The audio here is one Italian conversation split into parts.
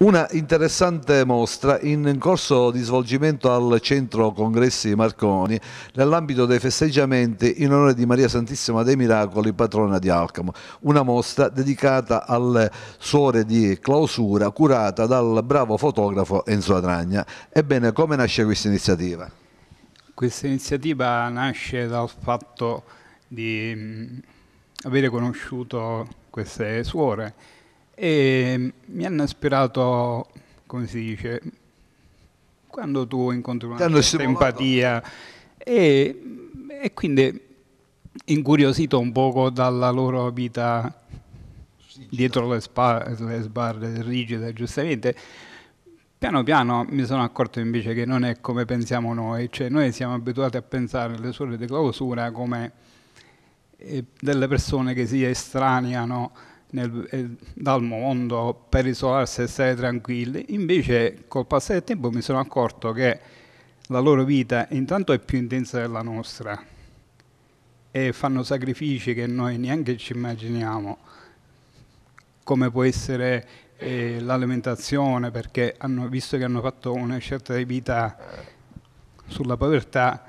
Una interessante mostra in corso di svolgimento al Centro Congressi Marconi nell'ambito dei festeggiamenti in onore di Maria Santissima dei Miracoli, patrona di Alcamo. Una mostra dedicata alle suore di clausura curata dal bravo fotografo Enzo Adragna. Ebbene, come nasce questa iniziativa? Questa iniziativa nasce dal fatto di mm, avere conosciuto queste suore e mi hanno ispirato, come si dice, quando tu incontri una simpatia e, e, quindi incuriosito un poco dalla loro vita dietro le, spa, le sbarre rigide, giustamente, Piano piano mi sono accorto invece che non è come pensiamo noi, cioè noi siamo abituati a pensare alle sole di clausura come eh, delle persone che si estraniano nel, eh, dal mondo per isolarsi e stare tranquilli. Invece col passare del tempo mi sono accorto che la loro vita intanto è più intensa della nostra e fanno sacrifici che noi neanche ci immaginiamo, come può essere eh, l'alimentazione, perché hanno, visto che hanno fatto una scelta di vita sulla povertà,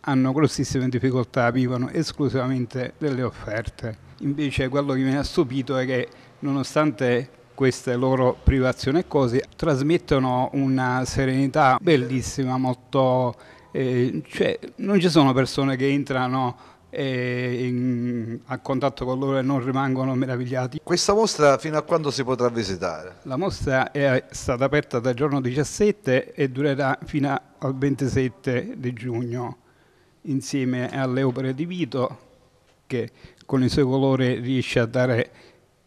hanno grossissime difficoltà, vivono esclusivamente delle offerte Invece quello che mi ha stupito è che nonostante queste loro privazioni e cose trasmettono una serenità bellissima, molto... Eh, cioè, non ci sono persone che entrano eh, in, a contatto con loro e non rimangono meravigliati. Questa mostra fino a quando si potrà visitare? La mostra è stata aperta dal giorno 17 e durerà fino al 27 di giugno insieme alle opere di Vito che con il suo colore riesce a dare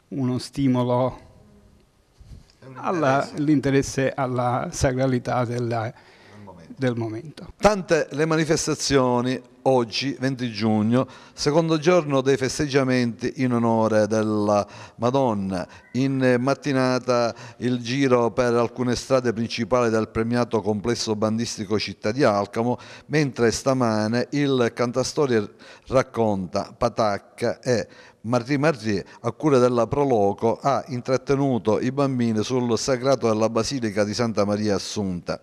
uno stimolo all'interesse alla, alla sacralità della, del momento. Tante le manifestazioni oggi, 20 giugno, secondo giorno dei festeggiamenti in onore della Madonna. In mattinata il giro per alcune strade principali del premiato complesso bandistico Città di Alcamo, mentre stamane il cantastorie racconta Patacca e Martì Martì, a cura della Proloco, ha intrattenuto i bambini sul sagrato della Basilica di Santa Maria Assunta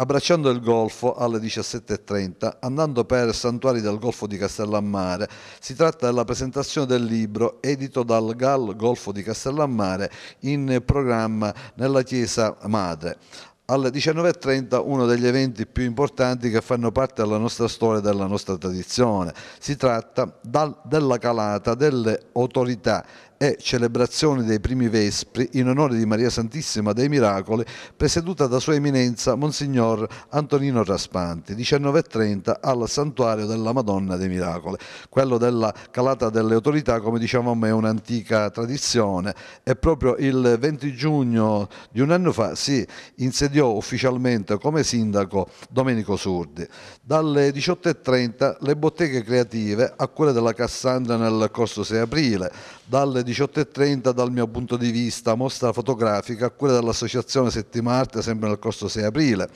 abbracciando il Golfo alle 17.30, andando per Santuari del Golfo di Castellammare. Si tratta della presentazione del libro edito dal GAL Golfo di Castellammare in programma nella Chiesa Madre. Alle 19.30 uno degli eventi più importanti che fanno parte della nostra storia e della nostra tradizione. Si tratta dal, della calata delle autorità e celebrazione dei primi vespri in onore di Maria Santissima dei Miracoli, presieduta da Sua Eminenza Monsignor Antonino Raspanti, 19.30 al Santuario della Madonna dei Miracoli. Quello della calata delle autorità, come diciamo, è un'antica tradizione e proprio il 20 giugno di un anno fa si insediò ufficialmente come sindaco Domenico Surdi. Dalle 18.30 le botteghe creative a cura della Cassandra nel corso 6 aprile, dalle 18.30 dal mio punto di vista, mostra fotografica a cura dell'Associazione Settima Arte, sempre nel corso 6 aprile.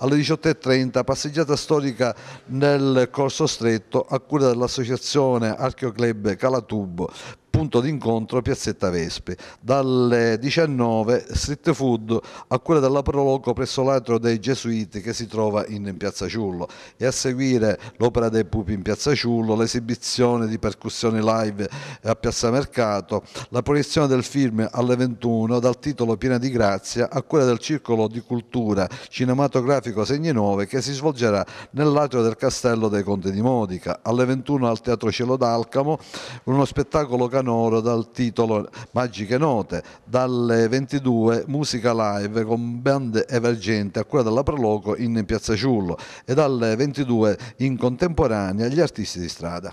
Alle 18.30 passeggiata storica nel corso stretto a cura dell'Associazione Archeoclub Calatubo punto d'incontro Piazzetta Vespe. dalle 19 street food a quella della Proloco presso l'atrio dei Gesuiti che si trova in Piazza Ciullo e a seguire l'opera dei pupi in Piazza Ciullo, l'esibizione di percussioni live a Piazza Mercato, la proiezione del film alle 21 dal titolo Piena di Grazia a quella del Circolo di Cultura Cinematografico Segne 9 che si svolgerà nell'atrio del Castello dei Conti di Modica, alle 21 al Teatro Cielo d'Alcamo, uno spettacolo canonico sonoro dal titolo Magiche Note, dalle 22 musica live con band emergenti a quella della Proloco in Piazza Ciullo e dalle 22 in contemporanea gli artisti di strada.